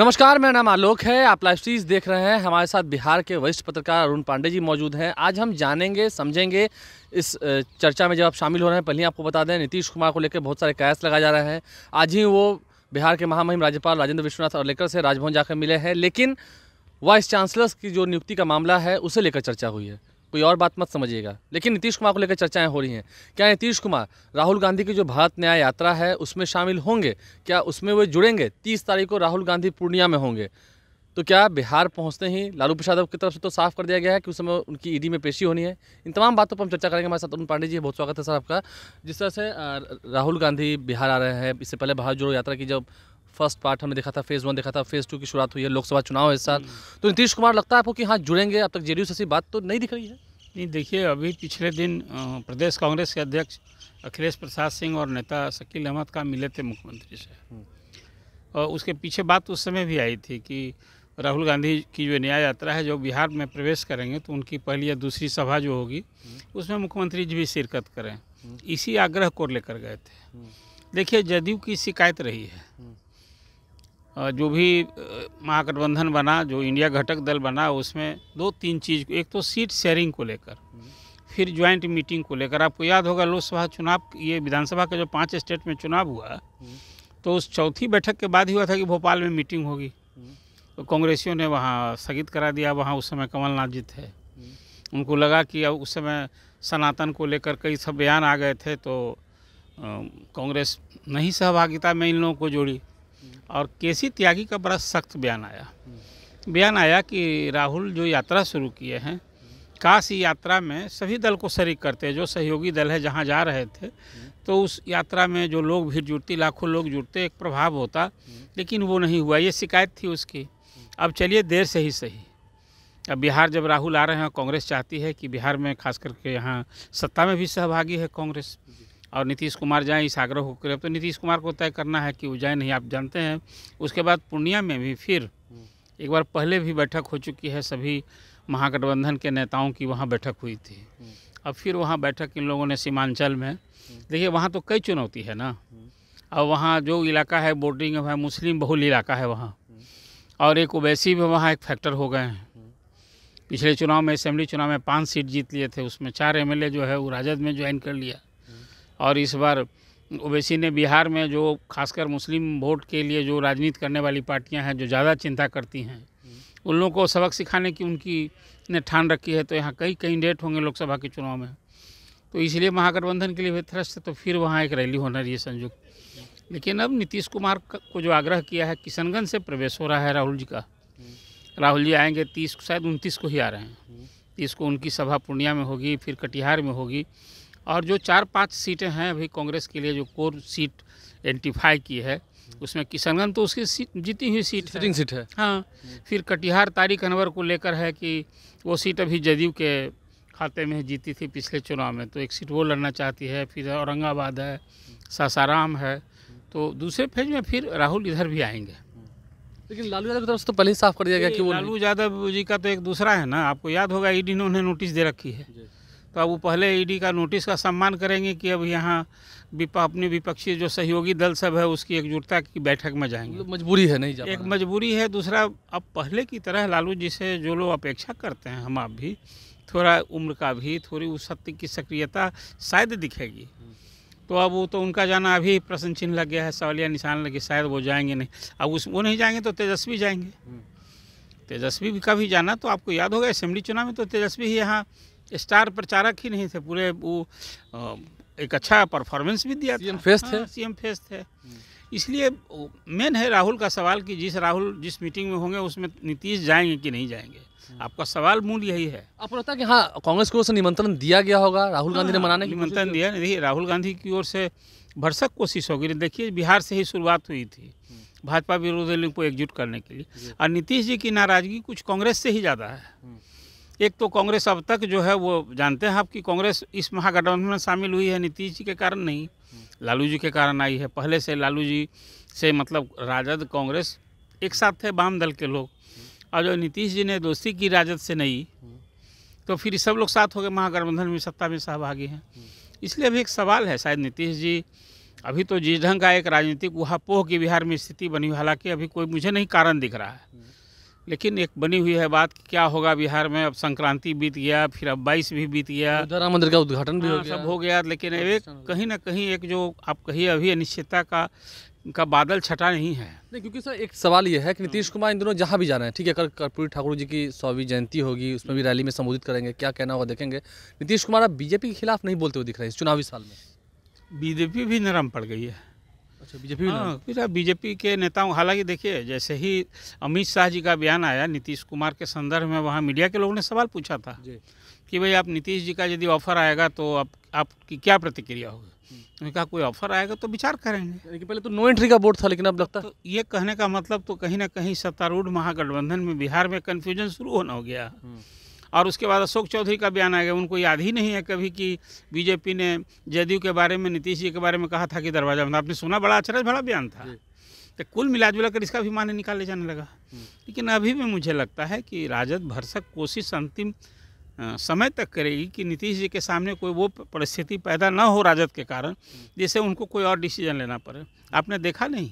नमस्कार मेरा नाम आलोक है आप लाइव सीरीज देख रहे हैं हमारे साथ बिहार के वरिष्ठ पत्रकार अरुण पांडे जी मौजूद हैं आज हम जानेंगे समझेंगे इस चर्चा में जब आप शामिल हो रहे हैं पहले आपको बता दें नीतीश कुमार को लेकर बहुत सारे कयास लगाए जा रहे हैं आज ही वो बिहार के महामहिम राज्यपाल राजेंद्र विश्वनाथ और लेकर से राजभवन जाकर मिले हैं लेकिन वाइस चांसलर्स की जो नियुक्ति का मामला है उसे लेकर चर्चा हुई है कोई और बात मत समझिएगा लेकिन नीतीश कुमार को लेकर चर्चाएं हो रही हैं क्या नीतीश कुमार राहुल गांधी की जो भारत न्याय यात्रा है उसमें शामिल होंगे क्या उसमें वे जुड़ेंगे तीस तारीख को राहुल गांधी पूर्णिया में होंगे तो क्या बिहार पहुंचते ही लालू प्रसाद की तरफ से तो साफ कर दिया गया है कि उस समय उनकी ईडी में पेशी होनी है इन तमाम बातों पर हम चर्चा करेंगे हमारे साथ अरुण पांडे जी बहुत स्वागत है सर आपका जिस तरह से राहुल गांधी बिहार आ रहे हैं इससे पहले भारत जोड़ो यात्रा की जब फर्स्ट पार्ट हमने देखा था फेज़ वन देखा था फेज़ टू की शुरुआत हुई है लोकसभा चुनाव है इस साल हम्म। तो नीतीश कुमार लगता है आपको कि हाँ जुड़ेंगे अब तक जे से बात तो नहीं दिख रही है नहीं देखिए अभी पिछले दिन प्रदेश कांग्रेस के अध्यक्ष अखिलेश प्रसाद सिंह और नेता शकील अहमद का मिले थे मुख्यमंत्री से हम्म। और उसके पीछे बात उस समय भी आई थी कि राहुल गांधी की जो न्याय यात्रा है जो बिहार में प्रवेश करेंगे तो उनकी पहली या दूसरी सभा जो होगी उसमें मुख्यमंत्री जी भी शिरकत करें इसी आग्रह को लेकर गए थे देखिए जदयू की शिकायत रही है जो भी महागठबंधन बना जो इंडिया घटक दल बना उसमें दो तीन चीज़ एक तो सीट शेयरिंग को लेकर फिर ज्वाइंट मीटिंग को लेकर आपको याद होगा लोकसभा चुनाव ये विधानसभा का जो पांच स्टेट में चुनाव हुआ तो उस चौथी बैठक के बाद ही हुआ था कि भोपाल में मीटिंग होगी कांग्रेसियों ने वहाँ स्थगित करा दिया वहाँ उस समय कमलनाथ जी थे उनको लगा कि अब उस समय सनातन को लेकर कई सब बयान आ गए थे तो कांग्रेस नहीं सहभागिता में इन लोगों को जोड़ी और केसी त्यागी का बड़ा सख्त बयान आया बयान आया कि राहुल जो यात्रा शुरू किए हैं काश यात्रा में सभी दल को शरीक करते जो सहयोगी दल है जहाँ जा रहे थे तो उस यात्रा में जो लोग भीड़ जुटती लाखों लोग जुटते एक प्रभाव होता लेकिन वो नहीं हुआ ये शिकायत थी उसकी अब चलिए देर से ही सही अब बिहार जब राहुल आ रहे हैं कांग्रेस चाहती है कि बिहार में खास करके यहाँ सत्ता में भी सहभागी है कांग्रेस और नीतीश कुमार जाएँ इस आग्रह को करें तो नीतीश कुमार को तय करना है कि वो जाए नहीं आप जानते हैं उसके बाद पूर्णिया में भी फिर एक बार पहले भी बैठक हो चुकी है सभी महागठबंधन के नेताओं की वहाँ बैठक हुई थी अब फिर वहाँ बैठक इन लोगों ने सीमांचल में देखिए वहाँ तो कई चुनौती है ना अब वहाँ जो इलाका है बोर्डिंग है मुस्लिम बहुल इलाका है वहाँ और एक ओबैसी भी वहाँ एक फैक्टर हो गए हैं पिछले चुनाव में असम्बली चुनाव में पाँच सीट जीत लिए थे उसमें चार एम जो है वो राजद में ज्वाइन कर लिया और इस बार ओबैसी ने बिहार में जो खासकर मुस्लिम वोट के लिए जो राजनीति करने वाली पार्टियां हैं जो ज़्यादा चिंता करती हैं उन लोगों को सबक सिखाने की उनकी ने ठान रखी है तो यहाँ कई कैंडिडेट होंगे लोकसभा के चुनाव में तो इसलिए महागठबंधन के लिए भी थ्रस्ट है तो फिर वहाँ एक रैली होना रही है संयुक्त लेकिन अब नीतीश कुमार को जो आग्रह किया है किशनगंज से प्रवेश हो रहा है राहुल जी का राहुल जी आएंगे तीस शायद उनतीस को ही आ रहे हैं तीस को उनकी सभा पूर्णिया में होगी फिर कटिहार में होगी और जो चार पांच सीटें हैं अभी कांग्रेस के लिए जो कोर सीट आइडेंटिफाई की है उसमें किशनगंज तो उसकी सीट जीती हुई सीट है। सीट है हाँ फिर कटिहार तारिक अनवर को लेकर है कि वो सीट अभी जदयू के खाते में जीती थी पिछले चुनाव में तो एक सीट वो लड़ना चाहती है फिर औरंगाबाद है सासाराम है तो दूसरे फेज में फिर राहुल इधर भी आएंगे लेकिन लालू यादव की तरफ से तो पहले ही साफ कर दिया गया कि वो लालू यादव जी का तो एक दूसरा है ना आपको याद होगा ईडी e ने उन्हें नोटिस दे रखी है तो अब वो पहले ईडी e का नोटिस का सम्मान करेंगे कि अब यहाँ विपा अपने विपक्षी जो सहयोगी दल सब है उसकी एकजुटता की बैठक में जाएंगे मतलब मजबूरी है नहीं एक मजबूरी है दूसरा अब पहले की तरह लालू जी से जो लोग अपेक्षा करते हैं हम आप भी थोड़ा उम्र का भी थोड़ी उस शक्ति की सक्रियता शायद दिखेगी तो अब वो तो उनका जाना अभी प्रश्न चिन्ह लग गया है सवालिया निशान लगे शायद वो जाएंगे नहीं अब उस वो नहीं जाएंगे तो तेजस्वी जाएंगे हम्म। तेजस्वी भी कभी जाना तो आपको याद होगा असेंबली चुनाव में तो तेजस्वी ही यहाँ स्टार प्रचारक ही नहीं थे पूरे वो एक अच्छा परफॉर्मेंस भी दिया सीएम फेस थे हाँ, सीएम थे हम्म। इसलिए मेन है राहुल का सवाल कि जिस राहुल जिस मीटिंग में होंगे उसमें नीतीश जाएंगे कि नहीं जाएंगे हम्म। आपका सवाल मूल यही है आपको लगता है कि हाँ कांग्रेस की ओर से निमंत्रण दिया गया होगा राहुल हाँ, गांधी ने मनाने हाँ, निमंत्रण दिया नहीं राहुल गांधी की ओर से भरसक कोशिश होगी देखिए बिहार से ही शुरुआत हुई थी हम्म। भाजपा विरोधी को एकजुट करने के लिए और नीतीश जी की नाराजगी कुछ कांग्रेस से ही ज़्यादा है हम्म। एक तो कांग्रेस अब तक जो है वो जानते हैं आप कि कांग्रेस इस महागठबंधन में शामिल हुई है नीतीश जी के कारण नहीं लालू जी के कारण आई है पहले से लालू जी से मतलब राजद कांग्रेस एक साथ थे वाम दल के लोग और जो नीतीश जी ने दोस्ती की राजद से नहीं तो फिर सब लोग साथ हो गए महागठबंधन में सत्ता में सहभागी हैं इसलिए अभी एक सवाल है शायद नीतीश जी अभी तो जिस ढंग का एक राजनीतिक वहा पोह की बिहार में स्थिति बनी हालांकि अभी कोई मुझे नहीं कारण दिख रहा है लेकिन एक बनी हुई है बात क्या होगा बिहार में अब संक्रांति बीत गया फिर अब बाईस भी बीत गया तो राम मंदिर का उद्घाटन भी हो हाँ, गया सब हो गया लेकिन एक अच्छा, अच्छा। कहीं ना कहीं एक जो आप कहिए अभी अनिश्चितता का का बादल छटा नहीं है नहीं क्योंकि सर एक सवाल यह है कि नीतीश कुमार इन दिनों जहाँ भी जाना है ठीक है कल कर्पूरी ठाकुर जी की सौवीं जयंती होगी उसमें भी रैली में संबोधित करेंगे क्या कहना होगा देखेंगे नीतीश कुमार अब बीजेपी के खिलाफ नहीं बोलते हुए दिख रहे हैं इस चुनावी साल में बीजेपी भी नरम पड़ गई है अच्छा बीजेपी हाँ बीजेपी के नेताओं हालांकि देखिए जैसे ही अमित शाह जी का बयान आया नीतीश कुमार के संदर्भ में वहाँ मीडिया के लोगों ने सवाल पूछा था कि भाई आप नीतीश जी का यदि ऑफर आएगा तो आप आपकी क्या प्रतिक्रिया होगी उन्होंने कहा कोई ऑफर आएगा तो विचार करेंगे लेकिन पहले तो नो एंट्री का बोर्ड था लेकिन अब लगता तो है तो ये कहने का मतलब तो कहीं ना कहीं सत्तारूढ़ महागठबंधन में बिहार में कन्फ्यूजन शुरू होना हो गया हम्म। और उसके बाद अशोक चौधरी का बयान आ गया उनको याद ही नहीं है कभी कि बीजेपी ने जदयू के बारे में नीतीश जी के बारे में कहा था कि दरवाज़ा बंद आपने सुना बड़ा अचरज अच्छा भरा बयान था तो कुल मिला जुला कर इसका भी मान्य निकाले जाने लगा हम्म। लेकिन अभी भी मुझे लगता है कि राजद भरसक कोशिश अंतिम समय तक करेगी कि नीतीश जी के सामने कोई वो परिस्थिति पैदा ना हो राजद के कारण हम्म। जिससे उनको कोई और डिसीजन लेना पड़े आपने देखा नहीं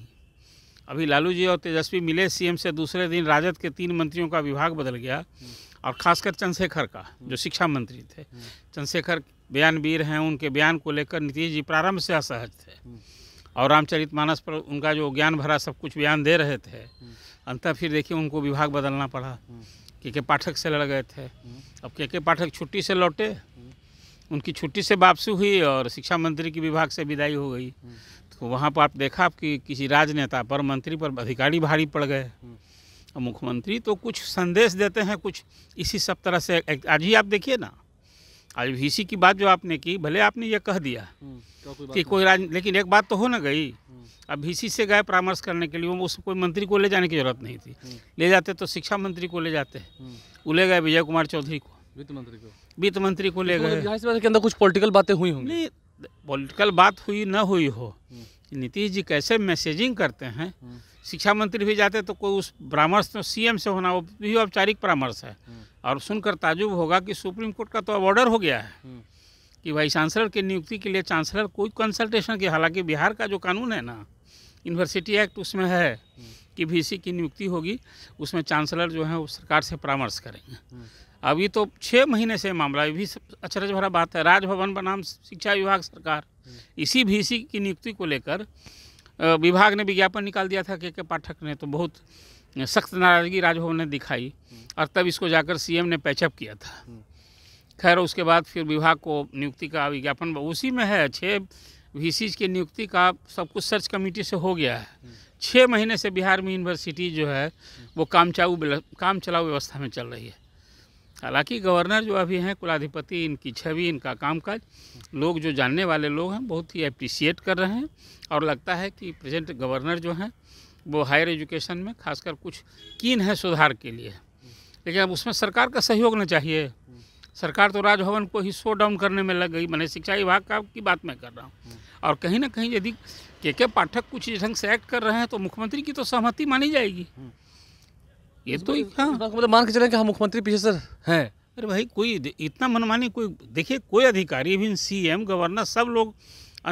अभी लालू जी और तेजस्वी मिले सीएम से दूसरे दिन राजद के तीन मंत्रियों का विभाग बदल गया हम्म। और खासकर चंद्रशेखर का जो शिक्षा मंत्री थे चंद्रशेखर बयानवीर हैं उनके बयान को लेकर नीतीश जी प्रारंभ से असहज थे और रामचरित मानस पर उनका जो ज्ञान भरा सब कुछ बयान दे रहे थे अंत फिर देखिए उनको विभाग बदलना पड़ा के के पाठक से लड़ गए थे अब के के पाठक छुट्टी से लौटे उनकी छुट्टी से वापसी हुई और शिक्षा मंत्री की विभाग से विदाई हो गई तो वहाँ पर आप देखा कि किसी राजनेता पर मंत्री पर अधिकारी भारी पड़ गए मुख्यमंत्री तो कुछ संदेश देते हैं कुछ इसी सब तरह से आज ही आप देखिए ना आज इसी की बात जो आपने की भले आपने ये कह दिया हम्म, तो कोई कि कोई राज लेकिन एक बात तो हो ना गई हम्म। अब इसी से गए परामर्श करने के लिए उस कोई मंत्री को ले जाने की जरूरत नहीं थी हम्म। ले जाते तो शिक्षा मंत्री को ले जाते वो ले गए विजय कुमार चौधरी को वित्त मंत्री को वित्त मंत्री को ले तो गए कुछ पोलिटिकल बातें हुई होंगी नहीं बात हुई ना हुई हो नीतीश जी कैसे मैसेजिंग करते हैं हम्म। शिक्षा मंत्री भी जाते तो कोई उस परामर्श तो सीएम से होना वो भी औपचारिक परामर्श है हम्म। और सुनकर ताजुब होगा कि सुप्रीम कोर्ट का तो अब ऑर्डर हो गया है हम्म। कि भाई चांसलर की नियुक्ति के लिए चांसलर कोई कंसल्टेशन की हालांकि बिहार का जो कानून है ना यूनिवर्सिटी एक्ट उसमें है कि वीसी की नियुक्ति होगी उसमें चांसलर जो है वो सरकार से परामर्श करेंगे अभी तो छः महीने से मामला भी अचरज भरा बात है राजभवन बनाम शिक्षा विभाग सरकार हम्म। इसी भी इसी की नियुक्ति को लेकर विभाग ने विज्ञापन निकाल दिया था के के पाठक ने तो बहुत सख्त नाराज़गी राजभवन ने दिखाई हम्म। और तब इसको जाकर सीएम ने पैचअप किया था हम्म। खैर उसके बाद फिर विभाग को नियुक्ति का विज्ञापन उसी में है छः वी की नियुक्ति का सब कुछ सर्च कमेटी से हो गया है छः महीने से बिहार में यूनिवर्सिटी जो है वो काम चाऊ काम चलाऊ व्यवस्था में चल रही है हालांकि गवर्नर जो अभी हैं कुलाधिपति इनकी छवि इनका कामकाज लोग जो जानने वाले लोग हैं बहुत ही अप्रिसिएट कर रहे हैं और लगता है कि प्रेजेंट गवर्नर जो हैं वो हायर एजुकेशन में खासकर कुछ कीन है सुधार के लिए लेकिन अब उसमें सरकार का सहयोग ना चाहिए सरकार तो राजभवन को ही शो डाउन करने में लग गई मैंने शिक्षा विभाग का की बात मैं कर रहा हूँ और कहीं ना कहीं यदि के के पाठक कुछ ढंग से एक्ट कर रहे हैं तो मुख्यमंत्री की तो सहमति मानी जाएगी ये तो, तो हाँ। मतलब मान के चले कि हम मुख्यमंत्री पीछे सर हैं अरे भाई कोई इतना मनमानी कोई देखिए कोई अधिकारी इवन एम गवर्नर सब लोग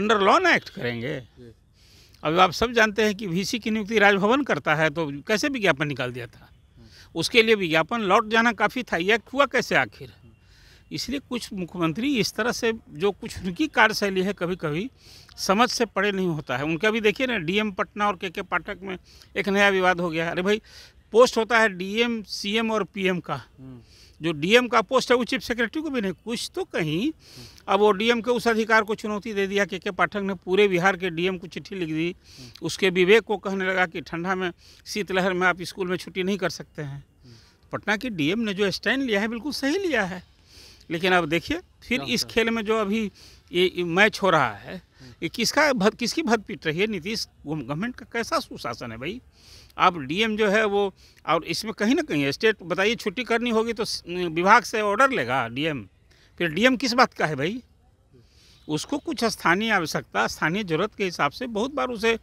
अंडर लॉ ना एक्ट करेंगे अब आप सब जानते हैं कि वीसी की नियुक्ति राजभवन करता है तो कैसे विज्ञापन निकाल दिया था उसके लिए विज्ञापन लौट जाना काफ़ी था यह हुआ कैसे आखिर इसलिए कुछ मुख्यमंत्री इस तरह से जो कुछ उनकी कार्यशैली है कभी कभी समझ से पड़े नहीं होता है उनका भी देखिए ना डीएम पटना और के के पाठक में एक नया विवाद हो गया अरे भाई पोस्ट होता है डीएम सीएम और पीएम का हम्म। जो डीएम का पोस्ट है वो चीफ सेक्रेटरी को भी नहीं कुछ तो कहीं हम्म। अब वो डीएम के उस अधिकार को चुनौती दे दिया के के पाठक ने पूरे बिहार के डीएम को चिट्ठी लिख दी हम्म। उसके विवेक को कहने लगा कि ठंडा में शीतलहर में आप स्कूल में छुट्टी नहीं कर सकते हैं पटना के डीएम ने जो स्टैंड लिया है बिल्कुल सही लिया है लेकिन अब देखिए फिर इस खेल में जो अभी ये मैच हो रहा है ये किसका भद किसकी भद पीट रही है नीतीश गवर्नमेंट का कैसा सुशासन है भाई आप डीएम जो है वो और इसमें कहीं ना कहीं स्टेट बताइए छुट्टी करनी होगी तो विभाग से ऑर्डर लेगा डीएम फिर डीएम किस बात का है भाई उसको कुछ स्थानीय आवश्यकता स्थानीय जरूरत के हिसाब से बहुत बार उसे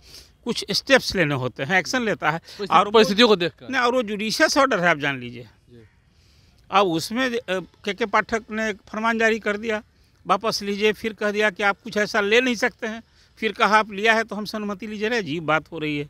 कुछ स्टेप्स लेने होते हैं एक्शन लेता है तो और परिस्थितियों को देख और वो जुडिशियस ऑर्डर है आप जान लीजिए अब उसमें के के पाठक ने फरमान जारी कर दिया वापस लीजिए फिर कह दिया कि आप कुछ ऐसा ले नहीं सकते हैं फिर कहा आप लिया है तो हमसे अनुमति लीजिए रहे जी बात हो रही है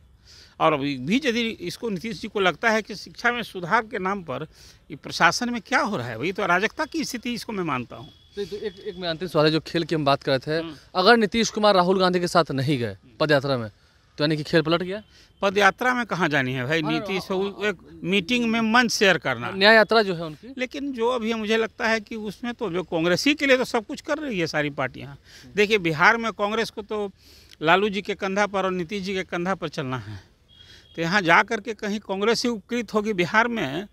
और अभी भी यदि इसको नीतीश जी को लगता है कि शिक्षा में सुधार के नाम पर ये प्रशासन में क्या हो रहा है वही तो अराजकता की स्थिति इसको मैं मानता हूँ तो, तो एक एक मैं अंतिम सवाल है जो खेल की हम बात कर रहे थे अगर नीतीश कुमार राहुल गांधी के साथ नहीं गए पदयात्रा में तो यानी कि खेल पलट गया पद यात्रा में कहाँ जानी है भाई नीतीश एक मीटिंग में मंच शेयर करना न्याय यात्रा जो है उनकी लेकिन जो अभी मुझे लगता है कि उसमें तो जो कांग्रेस ही के लिए तो सब कुछ कर रही है सारी पार्टियाँ देखिए बिहार में कांग्रेस को तो लालू जी के कंधा पर और नीतीश जी के कंधा पर चलना है तो यहाँ जा करके कहीं कांग्रेस ही उपकृत होगी बिहार में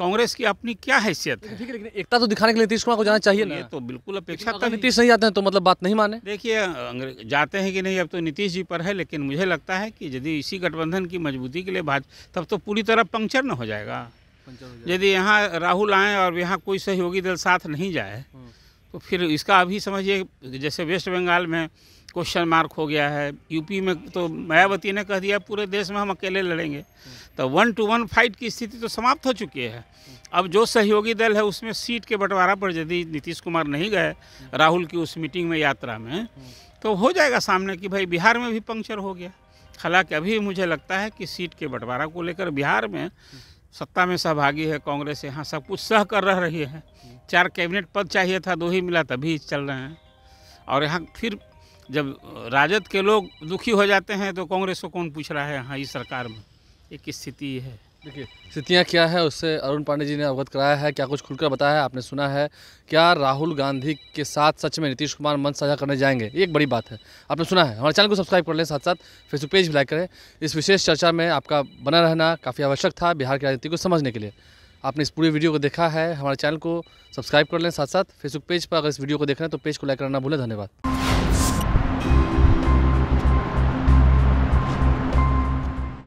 कांग्रेस की अपनी क्या हैसियत है ठीक है लेकिन एकता तो दिखाने के लिए नीतीश कुमार को जाना चाहिए ना ये तो बिल्कुल अपेक्षा तक नीतीश नहीं जाते हैं तो मतलब बात नहीं माने देखिए जाते हैं कि नहीं अब तो नीतीश जी पर है लेकिन मुझे लगता है कि यदि इसी गठबंधन की मजबूती के लिए भाजपा तब तो पूरी तरह पंक्चर न हो जाएगा यदि यहाँ राहुल आए और यहाँ कोई सहयोगी दल साथ नहीं जाए हम्म। तो फिर इसका अभी समझिए जैसे वेस्ट बंगाल में क्वेश्चन मार्क हो गया है यूपी में तो मायावती ने कह दिया पूरे देश में हम अकेले लड़ेंगे तो वन टू वन फाइट की स्थिति तो समाप्त हो चुकी है अब जो सहयोगी दल है उसमें सीट के बंटवारा पर यदि नीतीश कुमार नहीं गए राहुल की उस मीटिंग में यात्रा में तो हो जाएगा सामने कि भाई बिहार में भी पंक्चर हो गया हालांकि अभी मुझे लगता है कि सीट के बंटवारा को लेकर बिहार में सत्ता में सहभागी है कांग्रेस यहाँ सब कुछ सह कर रह रही है चार कैबिनेट पद चाहिए था दो ही मिला तभी चल रहे हैं और यहाँ फिर जब राजद के लोग दुखी हो जाते हैं तो कांग्रेस को कौन पूछ रहा है हाँ इस सरकार में एक स्थिति है देखिए स्थितियाँ क्या है उससे अरुण पांडे जी ने अवगत कराया है क्या कुछ खुलकर बताया है आपने सुना है क्या राहुल गांधी के साथ सच में नीतीश कुमार मंच साझा करने जाएंगे ये एक बड़ी बात है आपने सुना है हमारे चैनल को सब्सक्राइब कर लें साथ साथ फेसबुक पेज भी लाइक करें इस विशेष चर्चा में आपका बना रहना काफ़ी आवश्यक था बिहार की राजनीति को समझने के लिए आपने इस पूरी वीडियो को देखा है हमारे चैनल को सब्सक्राइब कर लें साथ साथ फेसबुक पेज पर अगर इस वीडियो को देख रहे हैं तो पेज को लाइक करना भूलें धन्यवाद